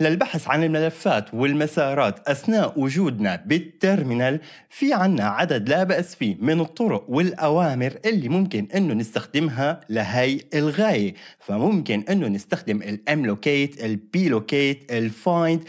للبحث عن الملفات والمسارات أثناء وجودنا بالترمينال في عنا عدد لا بأس فيه من الطرق والأوامر اللي ممكن أنه نستخدمها لهي الغاية فممكن أنه نستخدم الام لوكيت البي لوكيت الفايند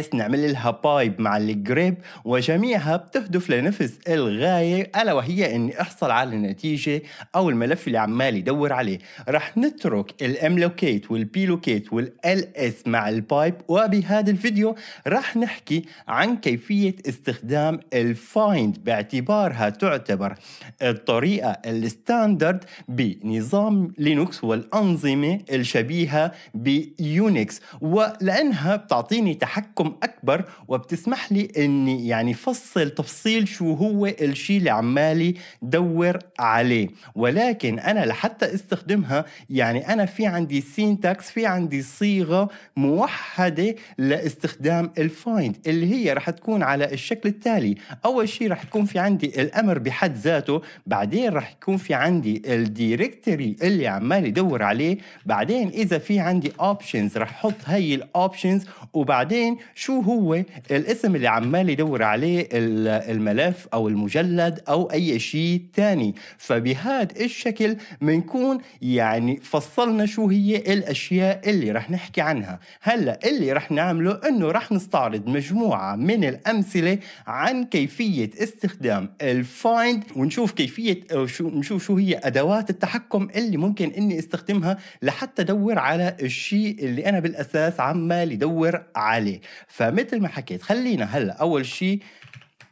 S نعمل لها بايب مع الجريب وجميعها بتهدف لنفس الغاية ألا وهي أني أحصل على النتيجة أو الملف اللي عمال يدور عليه رح نترك الام لوكيت والبي لوكيت والاس مع البايب وبهذا الفيديو راح نحكي عن كيفية استخدام الفايند باعتبارها تعتبر الطريقة الستاندرد بنظام لينوكس والأنظمة الشبيهة بيونكس ولأنها بتعطيني تحكم أكبر وبتسمح لي أني يعني فصل تفصيل شو هو الشيء اللي عمالي دور عليه ولكن أنا لحتى استخدمها يعني أنا في عندي سينتاكس في عندي صيغة موحدة عاده لاستخدام الفايند اللي هي رح تكون على الشكل التالي اول شيء رح يكون في عندي الامر بحد ذاته بعدين رح يكون في عندي الديركتوري اللي عمال يدور عليه بعدين اذا في عندي اوبشنز رح احط هي الاوبشنز وبعدين شو هو الاسم اللي عمال يدور عليه الملف او المجلد او اي شيء ثاني فبهذا الشكل بنكون يعني فصلنا شو هي الاشياء اللي رح نحكي عنها هلا اللي رح نعمله انه رح نستعرض مجموعة من الامثلة عن كيفية استخدام الفايند ونشوف كيفية شو نشوف شو هي ادوات التحكم اللي ممكن اني استخدمها لحتى ادور على الشيء اللي انا بالاساس عمال يدور عليه فمثل ما حكيت خلينا هلا اول شيء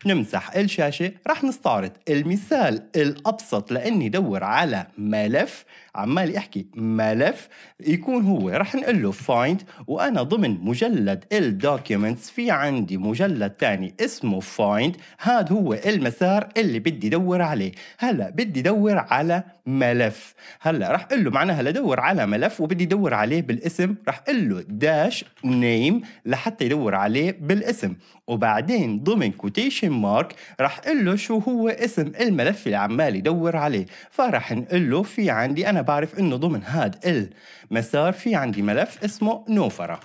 نمسح الشاشة رح نستعرض المثال الأبسط لأني دور على ملف عمال يحكي ملف يكون هو رح نقول له فايند وانا ضمن مجلد الدوكيومنتس في عندي مجلد ثاني اسمه فايند هاد هو المسار اللي بدي دور عليه هلا بدي دور على ملف هلا رح اقول له معناها لدور على ملف وبدي دور عليه بالاسم رح اقول له داش نيم لحتى يدور عليه بالاسم وبعدين ضمن كوتيشن مارك رح اقول له شو هو اسم الملف اللي عمال يدور عليه فرح نقول له في عندي انا بعرف انه ضمن هاد المسار في عندي ملف اسمه نوفره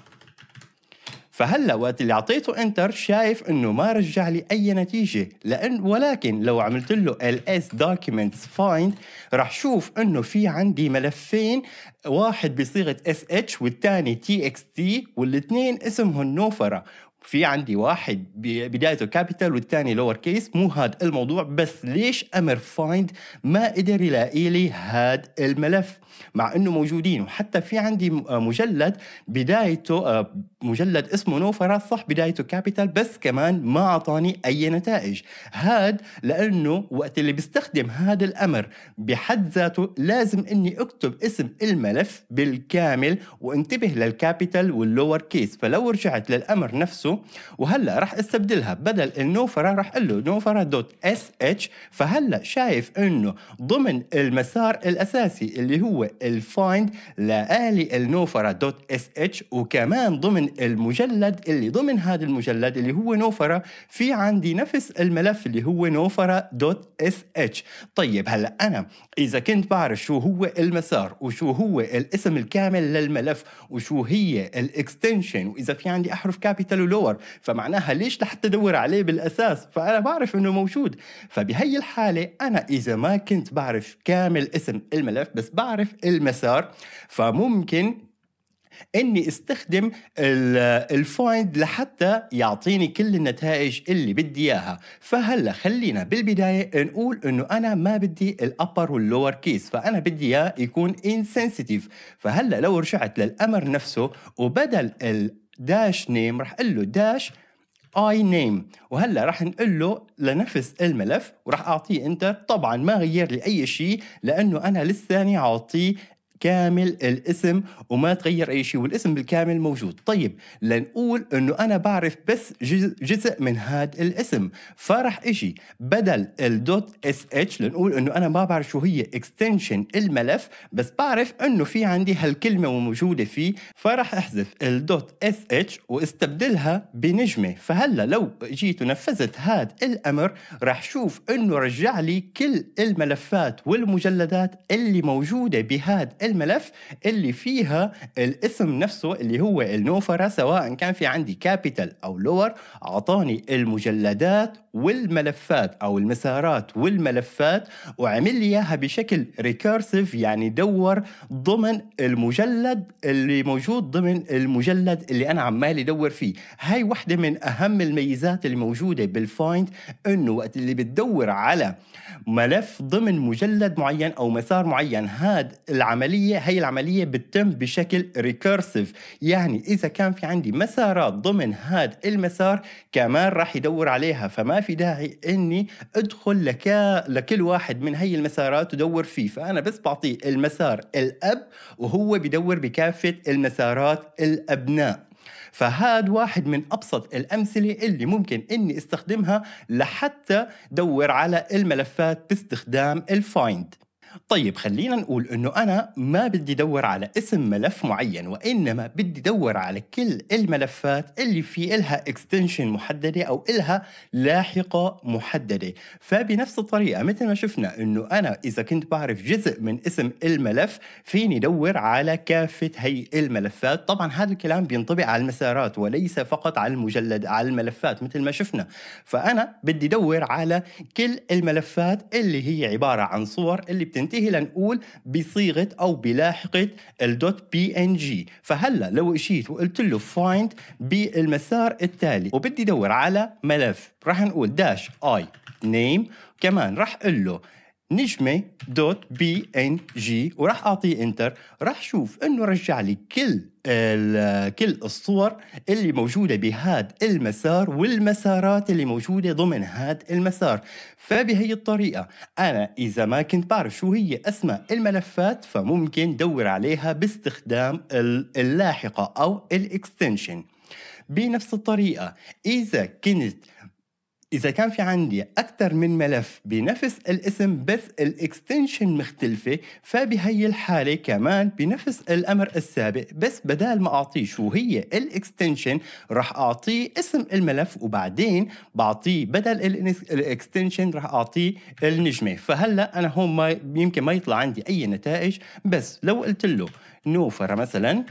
فهلا وقت اللي اعطيته انتر شايف انه ما رجع لي اي نتيجه لان ولكن لو عملت له ls documents find راح شوف انه في عندي ملفين واحد بصيغه sh والثاني txt والاثنين اسمهم نوفره في عندي واحد بدايته كابيتال والثاني لور كيس مو هاد الموضوع بس ليش امر فايند ما قدر يلاقي لي هاد الملف مع انه موجودين وحتى في عندي مجلد بدايته آه، مجلد اسمه نو فراس صح بدايته كابيتال بس كمان ما اعطاني اي نتائج هاد لانه وقت اللي بيستخدم هذا الامر بحد ذاته لازم اني اكتب اسم الملف بالكامل وانتبه للكابيتال واللور كيس فلو رجعت للامر نفسه وهلا راح استبدلها بدل النوفرا راح اقول له نوفرا دوت اس اتش فهلا شايف انه ضمن المسار الاساسي اللي هو الفايند لالي النوفرا دوت اس اتش وكمان ضمن المجلد اللي ضمن هذا المجلد اللي هو نوفرة في عندي نفس الملف اللي هو نوفرة دوت اس اتش طيب هلا أنا إذا كنت بعرف شو هو المسار وشو هو الاسم الكامل للملف وشو هي الاكستنشن وإذا في عندي أحرف كابيتال ولور فمعناها ليش لحتى أدور عليه بالأساس فأنا بعرف إنه موجود فبهي الحالة أنا إذا ما كنت بعرف كامل اسم الملف بس بعرف المسار فممكن اني استخدم الفايند لحتى يعطيني كل النتائج اللي بدي اياها فهلا خلينا بالبدايه نقول انه انا ما بدي الابر واللور كيس فانا بدي اياه يكون انسنسيتيف فهلا لو رجعت للامر نفسه وبدل الداش نيم رح اقول له داش اي نيم وهلا راح نقول له لنفس الملف وراح اعطيه انتر طبعا ما غير لي اي شيء لانه انا لساني عاطيه كامل الاسم وما تغير اي شيء والاسم بالكامل موجود طيب لنقول انه انا بعرف بس جزء من هذا الاسم فراح اجي بدل الدوت اس اتش لنقول انه انا ما بعرف شو هي اكستنشن الملف بس بعرف انه في عندي هالكلمه وموجوده فيه فراح احذف الدوت اس اتش واستبدلها بنجمه فهلا لو جيت ونفذت هذا الامر راح شوف انه رجع لي كل الملفات والمجلدات اللي موجوده بهذا الملف اللي فيها الاسم نفسه اللي هو النوفرة سواء كان في عندي كابيتال أو لور أعطاني المجلدات والملفات أو المسارات والملفات وعمل لي إياها بشكل ريكيرسيف يعني دور ضمن المجلد اللي موجود ضمن المجلد اللي أنا عمال ادور فيه هاي واحدة من أهم الميزات اللي موجودة بالفايند إنه وقت اللي بتدور على ملف ضمن مجلد معين أو مسار معين هاد العملية العملية هي العملية بتتم بشكل ريكورسيف يعني إذا كان في عندي مسارات ضمن هذا المسار كمان راح يدور عليها فما في داعي إني أدخل لك لكل واحد من هي المسارات ودور فيه فأنا بس بعطيه المسار الأب وهو بدور بكافة المسارات الأبناء فهاد واحد من أبسط الأمثلة اللي ممكن إني استخدمها لحتى دور على الملفات باستخدام الفايند طيب خلينا نقول انه انا ما بدي ادور على اسم ملف معين وانما بدي ادور على كل الملفات اللي في إلها اكستنشن محدده او إلها لاحقه محدده فبنفس الطريقه مثل ما شفنا انه انا اذا كنت بعرف جزء من اسم الملف فيني ادور على كافه هي الملفات طبعا هذا الكلام بينطبق على المسارات وليس فقط على المجلد على الملفات مثل ما شفنا فانا بدي ادور على كل الملفات اللي هي عباره عن صور اللي بتن تنتهي لنقول بصيغه او بلاحقه الدوت بي ان جي فهلا لو اجيت وقلت له فايند بالمسار التالي وبدي ادور على ملف رح نقول داش اي نيم كمان راح اقول له نجمه دوت بي ان جي وراح اعطيه انتر راح شوف انه رجع لي كل كل الصور اللي موجوده بهذا المسار والمسارات اللي موجوده ضمن هذا المسار فبهي الطريقه انا اذا ما كنت بعرف شو هي اسماء الملفات فممكن دور عليها باستخدام اللاحقه او الاكستنشن بنفس الطريقة إذا كنت إذا كان في عندي أكثر من ملف بنفس الاسم بس الإكستنشن مختلفة فبهي الحالة كمان بنفس الأمر السابق بس بدال ما أعطيه شو هي الإكستنشن رح أعطيه اسم الملف وبعدين بعطيه بدل الإكستنشن رح أعطيه النجمة فهلأ أنا هون ما يمكن ما يطلع عندي أي نتائج بس لو قلت له نوفر مثلا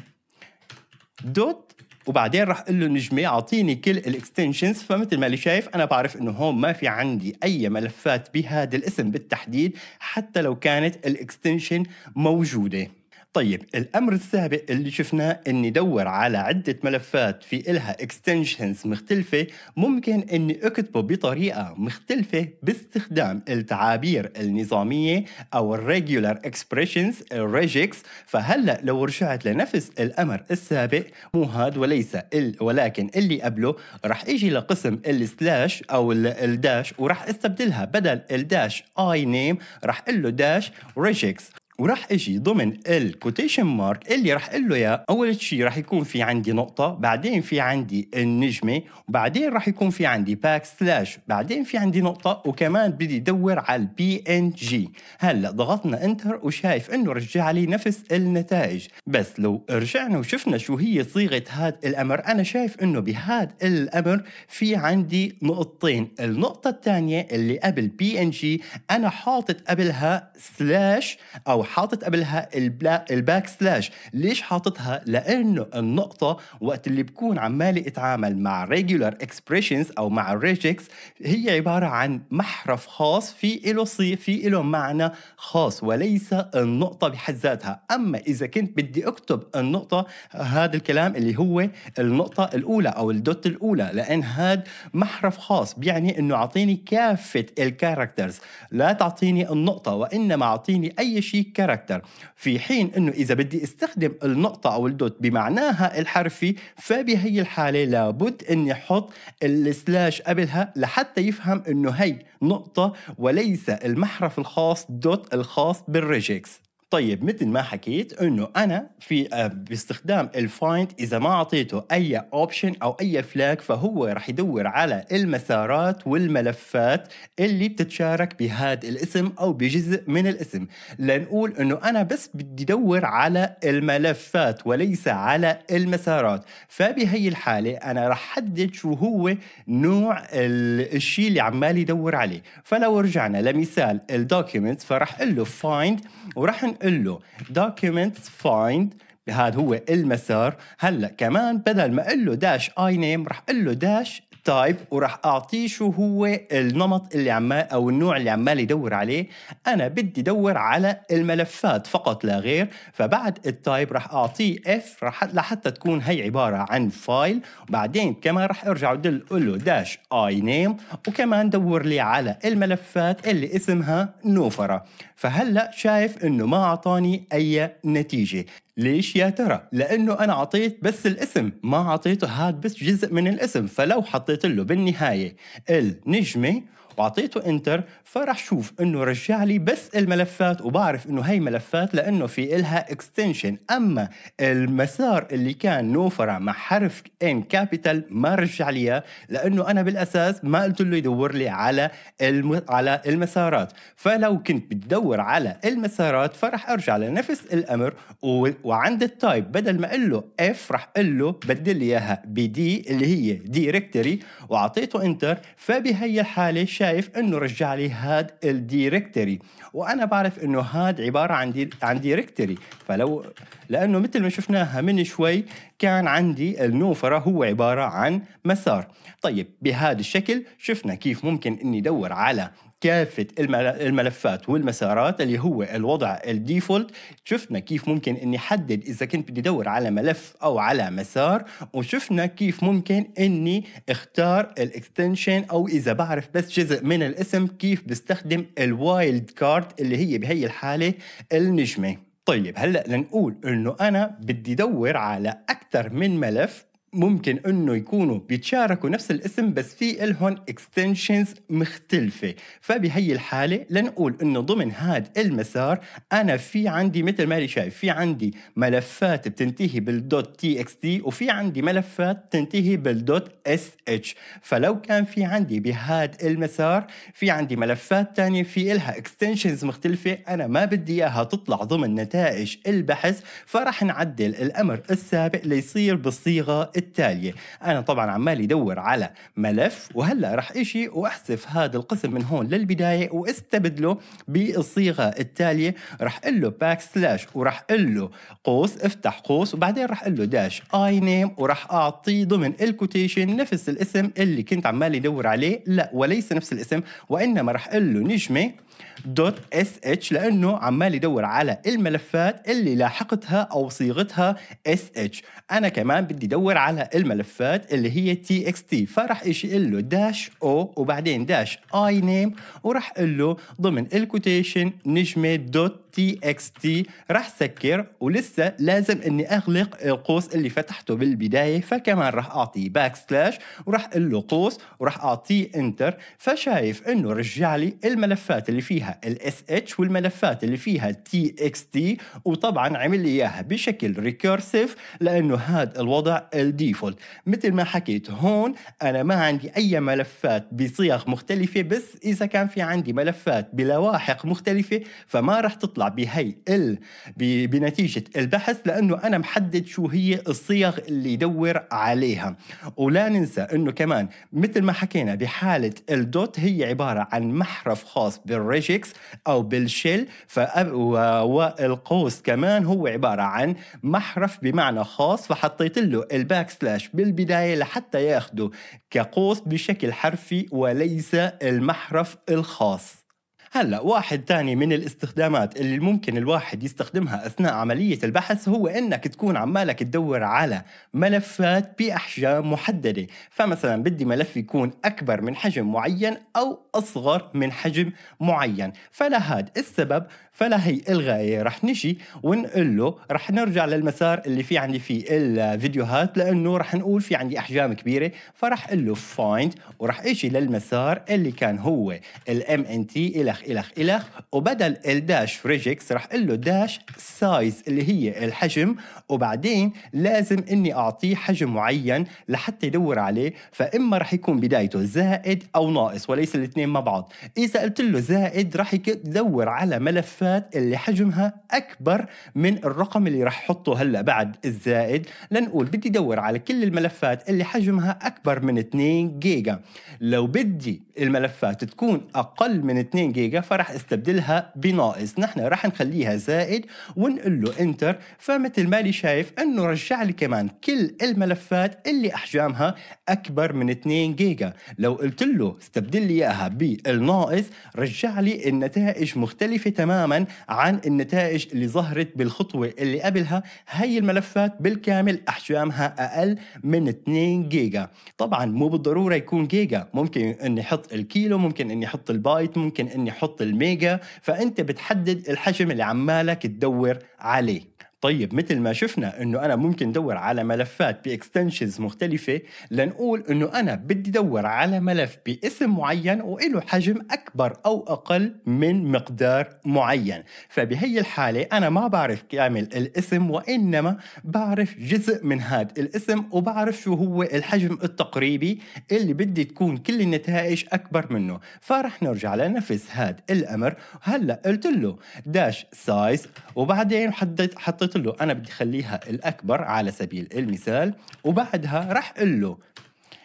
دوت وبعدين راح اقول له نجمه اعطيني كل الاكستنشنز فمثل ما اللي شايف انا بعرف انه هون ما في عندي اي ملفات بهذا الاسم بالتحديد حتى لو كانت الاكستنشن موجوده طيب الامر السابق اللي شفناه اني دور على عده ملفات في الها اكستنشنز مختلفه ممكن اني اكتبه بطريقه مختلفه باستخدام التعابير النظاميه او الريجولار اكسبريشنز الريجكس فهلا لو رجعت لنفس الامر السابق مو هاد وليس ال ولكن اللي قبله رح اجي لقسم السلاش او الداش ورح استبدلها بدل الداش اي نيم رح قله داش ريجكس وراح اجي ضمن الكوتيشن مارك اللي راح اقول له اياه اول شيء راح يكون في عندي نقطه بعدين في عندي النجمه وبعدين راح يكون في عندي باك سلاش بعدين في عندي نقطه وكمان بدي ادور على البي ان جي هلا ضغطنا انتر وشايف انه رجع لي نفس النتائج بس لو رجعنا وشفنا شو هي صيغه هذا الامر انا شايف انه بهذا الامر في عندي نقطتين النقطه الثانيه اللي قبل بي ان جي انا حاطط قبلها سلاش او حاطط قبلها الباك سلاش ليش حاططها لانه النقطه وقت اللي بكون عمالي اتعامل مع regular expressions او مع الريجكس هي عباره عن محرف خاص في له صي في له معنى خاص وليس النقطه بحد ذاتها اما اذا كنت بدي اكتب النقطه هذا الكلام اللي هو النقطه الاولى او الدوت الاولى لان هذا محرف خاص بيعني انه اعطيني كافه الكاركترز لا تعطيني النقطه وانما اعطيني اي شيء كاركتر في حين انه اذا بدي استخدم النقطه او الدوت بمعناها الحرفي فبهي الحاله لابد اني احط السلاش قبلها لحتى يفهم انه هي نقطه وليس المحرف الخاص دوت الخاص بالريجكس طيب مثل ما حكيت انه انا في آه، باستخدام الفايند اذا ما اعطيته اي اوبشن او اي فلاج فهو راح يدور على المسارات والملفات اللي بتتشارك بهذا الاسم او بجزء من الاسم لنقول انه انا بس بدي ادور على الملفات وليس على المسارات فبهي الحاله انا راح حدد شو هو نوع الشيء اللي عمال يدور عليه فلو رجعنا لمثال الدوكيومنتس فراح اقول له فايند وراح نقول له documents find هذا هو المسار هلا كمان بدل ما اقول له داش اي نيم رح اقول له داش تايب وراح اعطيه شو هو النمط اللي عمال او النوع اللي عمال يدور عليه انا بدي دور على الملفات فقط لا غير فبعد التايب راح اعطيه اف لحتى تكون هي عباره عن فايل وبعدين كمان راح ارجع ودل اقول له داش اي نيم وكمان دور لي على الملفات اللي اسمها نوفره فهلا شايف انه ما اعطاني اي نتيجه ليش يا ترى؟ لأنه أنا عطيت بس الاسم ما عطيته هاد بس جزء من الاسم فلو حطيت له بالنهاية النجمة واعطيته انتر فراح شوف انه رجع لي بس الملفات وبعرف انه هي ملفات لانه في الها اكستنشن اما المسار اللي كان نو مع حرف ان كابيتال ما رجع لي لانه انا بالاساس ما قلت له يدور لي على الم... على المسارات فلو كنت بتدور على المسارات فراح ارجع لنفس الامر و... وعند التايب بدل ما اقول له اف راح اقول له بدل لي اياها بدي اللي هي دايركتوري واعطيته انتر فبهي الحاله شايف انه رجع لي هاد الديركتوري وانا بعرف انه هاد عباره عن دي عن ديركتوري فلو لانه مثل ما شفناها من شوي كان عندي النوفره هو عباره عن مسار طيب بهذا الشكل شفنا كيف ممكن اني ادور على كافه الملفات والمسارات اللي هو الوضع الديفولت شفنا كيف ممكن اني حدد اذا كنت بدي ادور على ملف او على مسار وشفنا كيف ممكن اني اختار الاكستنشن او اذا بعرف بس جزء من الاسم كيف بستخدم الوايلد كارد اللي هي بهي الحاله النجمه طيب هلا لنقول انه انا بدي ادور على اكثر من ملف ممكن انه يكونوا بيتشاركوا نفس الاسم بس في الهم اكستنشنز مختلفه فبهي الحاله لنقول انه ضمن هذا المسار انا في عندي مثل ما شايف في عندي ملفات بتنتهي بالدوت تي اكس تي وفي عندي ملفات تنتهي بالدوت اس اتش فلو كان في عندي بهذا المسار في عندي ملفات تانية في إلها اكستنشنز مختلفه انا ما بدي اياها تطلع ضمن نتائج البحث فرح نعدل الامر السابق ليصير بالصيغه التالية أنا طبعا عمال يدور على ملف وهلأ رح إشي وأحذف هذا القسم من هون للبداية واستبدله بالصيغة التالية رح له باك سلاش ورح له قوس افتح قوس وبعدين رح له داش اي نيم ورح أعطيه ضمن الكوتيشن نفس الاسم اللي كنت عمال يدور عليه لا وليس نفس الاسم وإنما رح له نجمة دوت اس اتش لانه عمال يدور على الملفات اللي لاحقتها او صيغتها اس اتش انا كمان بدي ادور على على الملفات اللي هي تي اكس تي فراح اجي له داش او وبعدين داش اي نيم وراح اقول له ضمن الكوتيشن نجمه دوت تي اكس تي راح سكر ولسه لازم اني اغلق القوس اللي فتحته بالبدايه فكمان راح اعطيه باك سلاش وراح اقول له قوس وراح اعطيه انتر فشايف انه رجع لي الملفات اللي فيها الاس اتش والملفات اللي فيها تي اكس تي وطبعا عمل لي اياها بشكل ريكورسيف لانه هذا الوضع ال بالديفولت مثل ما حكيت هون انا ما عندي اي ملفات بصيغ مختلفه بس اذا كان في عندي ملفات بلواحق مختلفه فما راح تطلع بهي ال بنتيجه البحث لانه انا محدد شو هي الصيغ اللي يدور عليها ولا ننسى انه كمان مثل ما حكينا بحاله الدوت هي عباره عن محرف خاص بالريجكس او بالشيل والقوس كمان هو عباره عن محرف بمعنى خاص فحطيت له الباك باكسلاش بالبداية لحتى ياخده كقوس بشكل حرفي وليس المحرف الخاص هلا واحد تاني من الاستخدامات اللي ممكن الواحد يستخدمها اثناء عمليه البحث هو انك تكون عمالك تدور على ملفات باحجام محدده، فمثلا بدي ملف يكون اكبر من حجم معين او اصغر من حجم معين، فلهذا السبب فلا هي الغايه رح نجي ونقول له رح نرجع للمسار اللي في عندي فيه الفيديوهات لانه رح نقول في عندي احجام كبيره فرح اقول له فايند ورح اجي للمسار اللي كان هو الام ان تي الخ الخ الخ وبدل الداش ريجكس رح اقول له داش سايز اللي هي الحجم وبعدين لازم اني اعطيه حجم معين لحتى يدور عليه فاما رح يكون بدايته زائد او ناقص وليس الاثنين مع بعض اذا قلت له زائد رح يدور على ملف الملفات اللي حجمها أكبر من الرقم اللي راح أحطه هلا بعد الزائد لنقول بدي أدور على كل الملفات اللي حجمها أكبر من 2 جيجا لو بدي الملفات تكون أقل من 2 جيجا فراح استبدلها بناقص نحن راح نخليها زائد ونقول له انتر فمثل ما لي شايف انه رجع لي كمان كل الملفات اللي احجامها اكبر من 2 جيجا لو قلت له استبدل لي اياها بالناقص رجع لي النتائج مختلفه تماما تماما عن النتائج اللي ظهرت بالخطوة اللي قبلها هاي الملفات بالكامل أحجامها أقل من 2 جيجا طبعا مو بالضرورة يكون جيجا ممكن أني أحط الكيلو ممكن أني أحط البايت ممكن أني أحط الميجا فأنت بتحدد الحجم اللي عمالك تدور عليه طيب مثل ما شفنا انه انا ممكن ادور على ملفات باكستنشنز مختلفه لنقول انه انا بدي ادور على ملف باسم معين وله حجم اكبر او اقل من مقدار معين فبهي الحاله انا ما بعرف كامل الاسم وانما بعرف جزء من هذا الاسم وبعرف شو هو الحجم التقريبي اللي بدي تكون كل النتائج اكبر منه فرح نرجع لنفس هذا الامر هلا قلت له داش سايز وبعدين حطيت حطيت قلت له انا بدي اخليها الاكبر على سبيل المثال وبعدها راح اقول له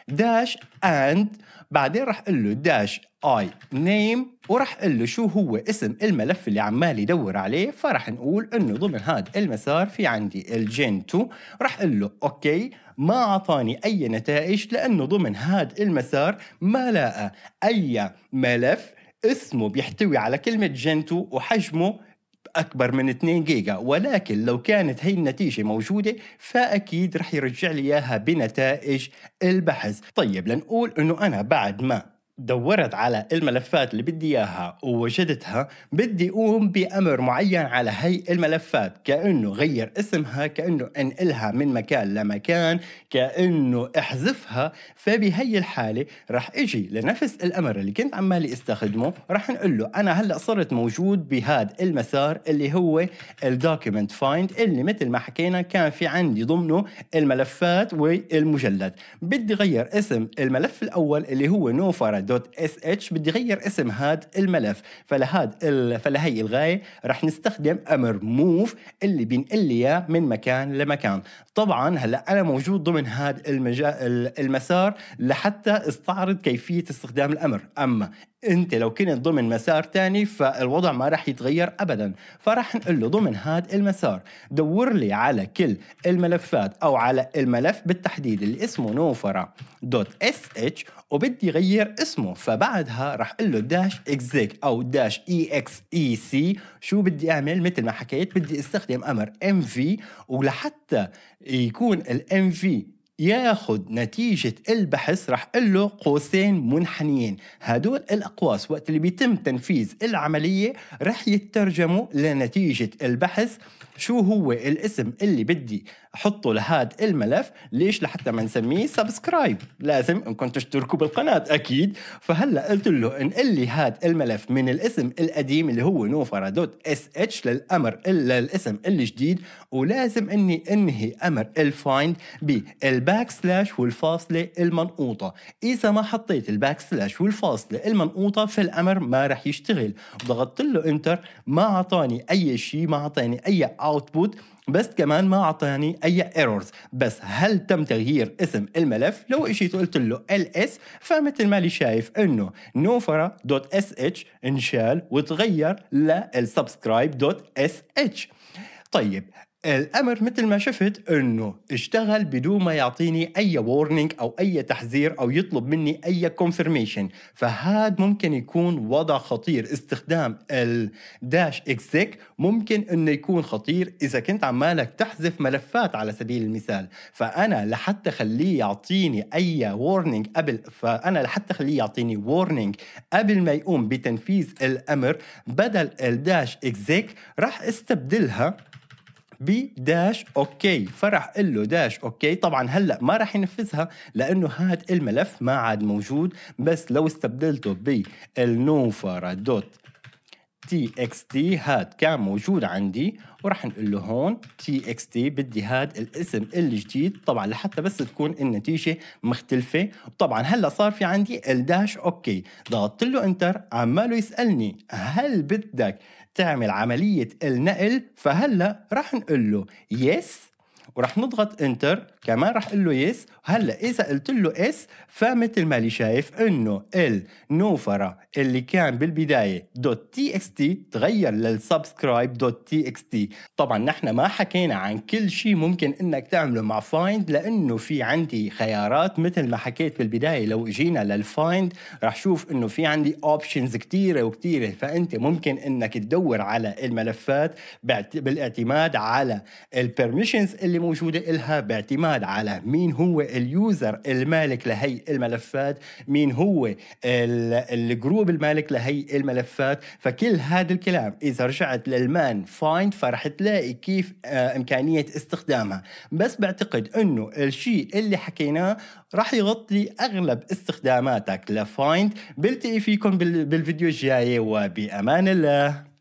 داش اند بعدين راح اقول له داش اي نيم وراح اقول له شو هو اسم الملف اللي عمال يدور عليه فراح نقول انه ضمن هذا المسار في عندي الجين 2 راح اقول له اوكي ما اعطاني اي نتائج لانه ضمن هذا المسار ما لقى اي ملف اسمه بيحتوي على كلمة جنتو وحجمه أكبر من 2 جيجا ولكن لو كانت هي النتيجة موجودة فأكيد رح يرجع لي إياها بنتائج البحث طيب لنقول أنه أنا بعد ما دورت على الملفات اللي بدي اياها ووجدتها بدي اقوم بامر معين على هي الملفات كانه غير اسمها كانه انقلها من مكان لمكان كانه احذفها فبهي الحاله رح اجي لنفس الامر اللي كنت عمالي استخدمه رح نقول له انا هلا صرت موجود بهذا المسار اللي هو الدوكيمنت فايند اللي مثل ما حكينا كان في عندي ضمنه الملفات والمجلد بدي غير اسم الملف الاول اللي هو نو no دوت اس اتش بدي غير اسم هاد الملف فلهاد ال... فلهي الغايه رح نستخدم امر موف اللي بينقل لي اياه من مكان لمكان طبعا هلا انا موجود ضمن هذا المجا... المسار لحتى استعرض كيفيه استخدام الامر اما انت لو كنت ضمن مسار تاني فالوضع ما راح يتغير ابدا فراح نقول له ضمن هذا المسار دور لي على كل الملفات او على الملف بالتحديد اللي اسمه نوفرا دوت اس اتش وبدي غير اسمه فبعدها راح اقول له داش اكزيك او داش اي اكس اي سي شو بدي اعمل مثل ما حكيت بدي استخدم امر ام في ولحتى يكون الام في ياخد نتيجة البحث رح قل له قوسين منحنيين هدول الأقواس وقت اللي بيتم تنفيذ العملية رح يترجموا لنتيجة البحث شو هو الاسم اللي بدي حطوا لهذا الملف ليش لحتى ما نسميه سبسكرايب لازم انكم تشتركوا بالقناه اكيد فهلا قلت له ان اللي هذا الملف من الاسم القديم اللي هو نوفرا دوت اس اتش للامر للاسم الجديد ولازم اني انهي امر الفايند بالباك سلاش والفاصله المنقوطه اذا ما حطيت الباك سلاش والفاصله المنقوطه فالامر ما راح يشتغل ضغطت له انتر ما اعطاني اي شيء ما اعطاني اي اوتبوت بس كمان ما اعطاني يعني اي ايرورز بس هل تم تغيير اسم الملف لو اجيت قلت له ال اس فمثل ما لي شايف انه نوفرا دوت اس اتش انشال وتغير للسبسكرايب دوت اس اتش طيب الامر مثل ما شفت انه اشتغل بدون ما يعطيني اي وورنينج او اي تحذير او يطلب مني اي كونفرميشن فهاد ممكن يكون وضع خطير استخدام الداش اكزيك ممكن انه يكون خطير اذا كنت عمالك تحذف ملفات على سبيل المثال فانا لحتى خليه يعطيني اي وورنينج قبل فانا لحتى خليه يعطيني وورنينج قبل ما يقوم بتنفيذ الامر بدل الداش اكزيك راح استبدلها بداش اوكي فرح قل له داش اوكي طبعا هلا ما راح ينفذها لانه هاد الملف ما عاد موجود بس لو استبدلته بالنوفرة دوت تي اكس تي هاد كان موجود عندي وراح نقول له هون تي اكس تي بدي هاد الاسم الجديد طبعا لحتى بس تكون النتيجه مختلفه وطبعا هلا صار في عندي الداش اوكي ضغطت له انتر عماله يسالني هل بدك تعمل عملية النقل فهلا رح نقول له يس yes نضغط انتر كمان رح اقول له يس هلا اذا قلت له اس فمثل ما اللي شايف انه النوفره اللي كان بالبدايه دوت تي اكس تي تغير للسبسكرايب دوت تي اكس تي طبعا نحن ما حكينا عن كل شيء ممكن انك تعمله مع فايند لانه في عندي خيارات مثل ما حكيت بالبدايه لو اجينا للفايند رح شوف انه في عندي اوبشنز كثيره وكثيره فانت ممكن انك تدور على الملفات بالاعتماد على البيرميشنز اللي موجوده لها باعتماد اعتماد على مين هو اليوزر المالك لهي الملفات مين هو الجروب المالك لهي الملفات فكل هذا الكلام اذا رجعت للمان فايند فرح تلاقي كيف آه، امكانيه استخدامها بس بعتقد انه الشيء اللي حكيناه راح يغطي اغلب استخداماتك لفايند بلتقي فيكم بالفيديو الجاي وبامان الله